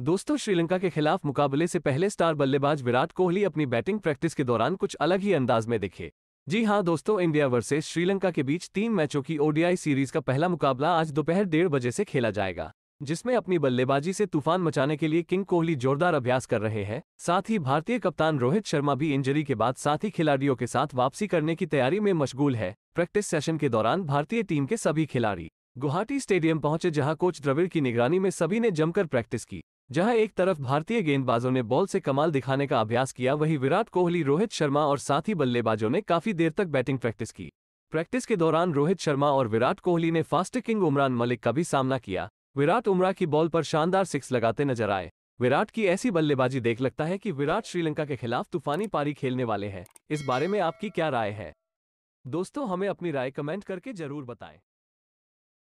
दोस्तों श्रीलंका के खिलाफ मुकाबले से पहले स्टार बल्लेबाज विराट कोहली अपनी बैटिंग प्रैक्टिस के दौरान कुछ अलग ही अंदाज में दिखे जी हां दोस्तों इंडिया वर्सेस श्रीलंका के बीच तीन मैचों की ओडीआई सीरीज का पहला मुकाबला आज दोपहर डेढ़ बजे से खेला जाएगा जिसमें अपनी बल्लेबाजी से तूफान मचाने के लिए किंग कोहली जोरदार अभ्यास कर रहे हैं साथ ही भारतीय कप्तान रोहित शर्मा भी इंजरी के बाद साथी खिलाड़ियों के साथ वापसी करने की तैयारी में मशगूल है प्रैक्टिस सेशन के दौरान भारतीय टीम के सभी खिलाड़ी गुवाहाटी स्टेडियम पहुंचे जहां कोच द्रविड़ की निगरानी में सभी ने जमकर प्रैक्टिस की जहां एक तरफ भारतीय गेंदबाजों ने बॉल से कमाल दिखाने का अभ्यास किया वहीं विराट कोहली रोहित शर्मा और साथी बल्लेबाजों ने काफी देर तक बैटिंग प्रैक्टिस की प्रैक्टिस के दौरान रोहित शर्मा और विराट कोहली ने फास्ट किंग उमरान मलिक का भी सामना किया विराट उमरा की बॉल पर शानदार सिक्स लगाते नजर आए विराट की ऐसी बल्लेबाजी देख लगता है कि विराट श्रीलंका के खिलाफ तूफानी पारी खेलने वाले हैं इस बारे में आपकी क्या राय है दोस्तों हमें अपनी राय कमेंट करके जरूर बताएं